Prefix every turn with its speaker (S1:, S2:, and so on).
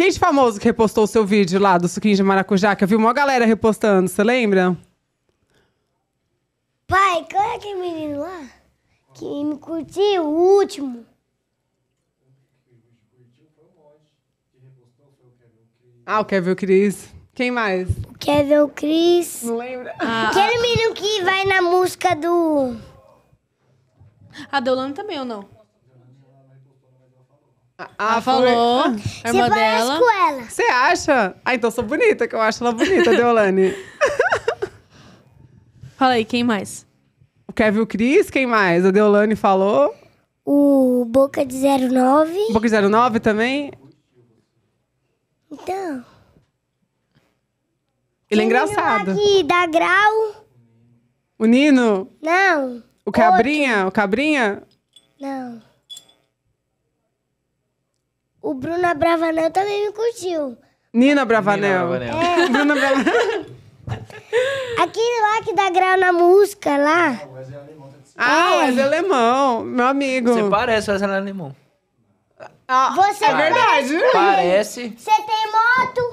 S1: Quem de famoso que repostou o seu vídeo lá do suquinho de maracujá? Que eu vi uma galera repostando, você lembra?
S2: Pai, qual é aquele menino lá? Que me curtiu o último.
S1: Ah, o Kevin Cris.
S2: Quem mais? O Kevin Cris. Não lembra? Ah. Aquele menino que vai na música do. A Delano também ou não? A, a falou, ah. a Se dela. com
S1: ela. Você acha? Ah, então sou bonita, que eu acho ela bonita, Deolane. Fala aí, quem mais? O Kevin o Cris, quem mais? A Deolane falou.
S2: O Boca de 09.
S1: Boca de 09 também? Então. Ele é engraçado. Aqui, dá grau. O Nino? Não. O Cabrinha? Outro. O Cabrinha?
S2: Não o Bruna Bravanel também me curtiu. Nina
S1: Bravanel. Nina Bravanel.
S2: É. Bruna Bravanel. Aquele lá que dá grau na música lá. Ah, é. o Wesley é.
S1: Alemão, meu amigo. Você parece o Wesley Alemão.
S2: Ah, Você é verdade. Parece. Você tem moto?